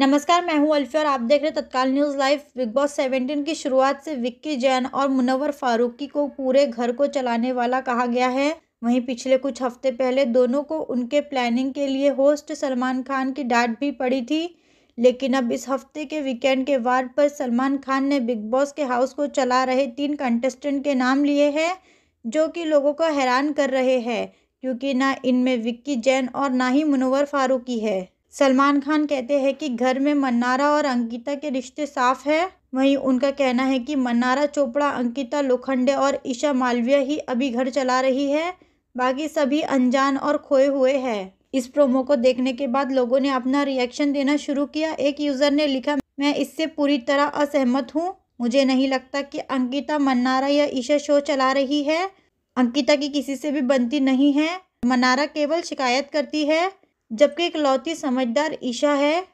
नमस्कार मैं हूं अल्फी और आप देख रहे हैं Tatkal news live Bigg Boss seventeen की शुरुआत से विक्की जैन और मुनवर फारूकी को पूरे घर को चलाने वाला कहा गया है वहीं पिछले कुछ हफ्ते पहले दोनों को उनके प्लानिंग के लिए होस्ट सलमान खान की डांट भी पड़ी थी लेकिन अब इस हफ्ते के वीकेंड के वार पर सलमान खान ने बिग बॉस के हाउस को चला रहे तीन कंटेस्टेंट के नाम लिए हैं जो कि लोगों को हैरान कर रहे हैं क्योंकि ना इनमें विक्की जैन और ना ही मुनवर फारूकी है सलमान खान कहते हैं कि घर में मन्नारा और अंकिता के रिश्ते साफ है वहीं उनका कहना है कि मन्नारा चोपड़ा अंकिता लोखंडे और ईशा मालवीय ही अभी घर चला रही है बाकी सभी अनजान और खोए हुए हैं इस प्रोमो को देखने के बाद लोगों ने अपना रिएक्शन देना शुरू किया एक यूज़र ने लिखा मैं इससे पूरी तरह असहमत हूँ मुझे नहीं लगता कि अंकिता मन्नारा या ईशा शो चला रही है अंकिता की किसी से भी बनती नहीं है मन्नारा केवल शिकायत करती है जबकि इकलौती समझदार ईशा है